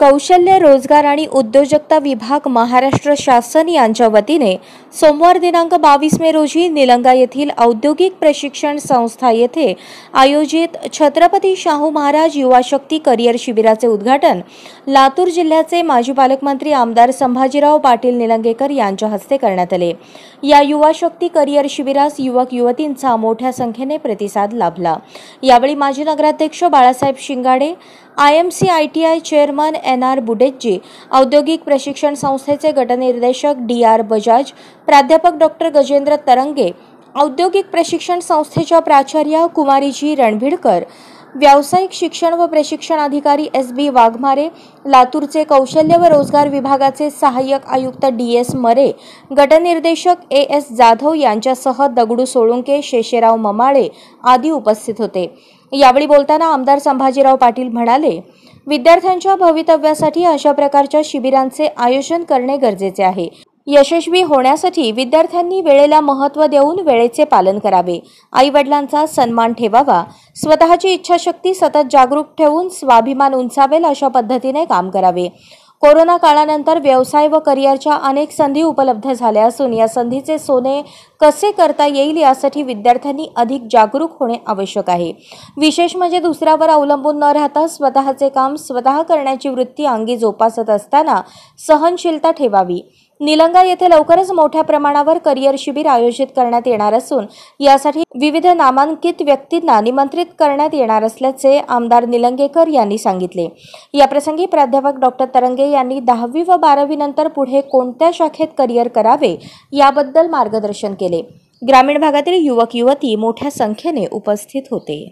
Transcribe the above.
कौशल्य रोजगार आणि उद्योजकता विभाग महाराष्ट्र शासन यांच्या वतीने सोमवार दिनांक बावीस मे रोजी निलंगा येथील औद्योगिक प्रशिक्षण संस्था येथे आयोजित छत्रपती शाहू महाराज युवा शक्ती करिअर शिबिराचे उद्घाटन लातूर जिल्ह्याचे माजी पालकमंत्री आमदार संभाजीराव पाटील निलंगेकर यांच्या हस्ते करण्यात आले या युवा शक्ती करिअर शिबिरास युवक युवतींचा मोठ्या संख्येने प्रतिसाद लाभला यावेळी माजी नगराध्यक्ष Balasaheb Shingade I M C I T I chairman N R बुडेज्जी औद्योगिक प्रशिक्षण संस्थेचे गटनिर्देशक डी आर बजाज प्राध्यापक डॉक्टर गजेंद्र तरंगे औद्योगिक प्रशिक्षण संस्थेच्या प्राचार्य कुमारीजी रणभिडकर व्यावसायिक शिक्षण व प्रशिक्षण अधिकारी एस बी वाघमारे लातूरचे कौशल्य व रोजगार विभागाचे सहाय्यक आयुक्त डी एस मरे गटनिर्देशक ए एस जाधव यांच्यासह दगडू सोळुंके शेषेराव ममाळे आदी उपस्थित होते यावेळी बोलताना आमदार संभाजीराव पाटील म्हणाले विद्यार्थ्यांच्या भवितव्यासाठी अशा प्रकारच्या शिबिरांचे आयोजन करणे गरजेचे आहे यशस्वी होण्यासाठी विद्यार्थ्यांनी वेळेला महत्त्व देऊन वेळेचे पालन करावे आईवडिलांचा सन्मान ठेवावा स्वतःची इच्छाशक्ती सतत जागरूक ठेवून स्वाभिमान उंचावेल अशा पद्धतीने काम करावे कोरोना काळानंतर व्यवसाय व करिअरच्या अनेक संधी उपलब्ध झाल्या असून या संधीचे सोने कसे करता येईल यासाठी विद्यार्थ्यांनी अधिक जागरूक होणे आवश्यक आहे विशेष म्हणजे दुसऱ्यावर अवलंबून न राहता स्वतःचे काम स्वतः करण्याची वृत्ती अंगी जोपासत असताना सहनशीलता ठेवावी निलंगा येथे लवकरच मोठ्या प्रमाणावर करिअर शिबिर आयोजित करण्यात येणार असून यासाठी विविध नामांकित व्यक्तींना निमंत्रित करण्यात येणार असल्याचे आमदार निलंगेकर यांनी सांगितले याप्रसंगी प्राध्यापक डॉक्टर तरंगे यांनी दहावी व बारावी नंतर पुढे कोणत्या शाखेत करिअर करावे याबद्दल मार्गदर्शन केले ग्रामीण भागातील युवक युवती मोठ्या संख्येने उपस्थित होते